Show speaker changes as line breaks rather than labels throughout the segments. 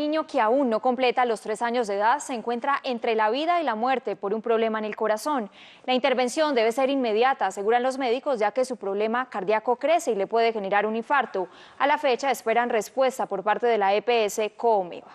niño que aún no completa los tres años de edad se encuentra entre la vida y la muerte por un problema en el corazón. La intervención debe ser inmediata, aseguran los médicos, ya que su problema cardíaco crece y le puede generar un infarto. A la fecha esperan respuesta por parte de la EPS Comeva.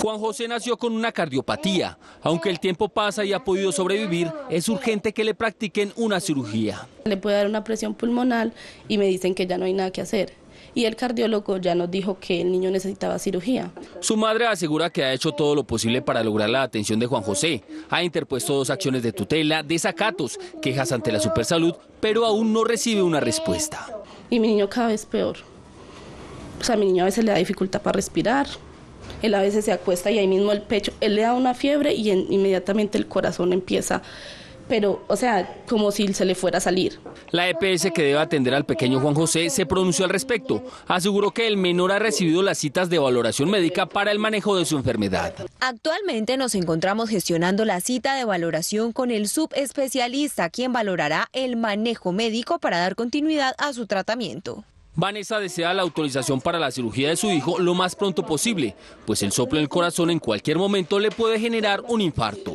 Juan José nació con una cardiopatía. Aunque el tiempo pasa y ha podido sobrevivir, es urgente que le practiquen una cirugía.
Le puede dar una presión pulmonar y me dicen que ya no hay nada que hacer y el cardiólogo ya nos dijo que el niño necesitaba cirugía.
Su madre asegura que ha hecho todo lo posible para lograr la atención de Juan José. Ha interpuesto dos acciones de tutela, desacatos, quejas ante la Supersalud, pero aún no recibe una respuesta.
Y mi niño cada vez peor. O sea, a mi niño a veces le da dificultad para respirar, él a veces se acuesta y ahí mismo el pecho, él le da una fiebre y inmediatamente el corazón empieza pero, o sea, como si se le fuera a salir.
La EPS que debe atender al pequeño Juan José se pronunció al respecto. Aseguró que el menor ha recibido las citas de valoración médica para el manejo de su enfermedad.
Actualmente nos encontramos gestionando la cita de valoración con el subespecialista, quien valorará el manejo médico para dar continuidad a su tratamiento.
Vanessa desea la autorización para la cirugía de su hijo lo más pronto posible, pues el soplo en el corazón en cualquier momento le puede generar un infarto.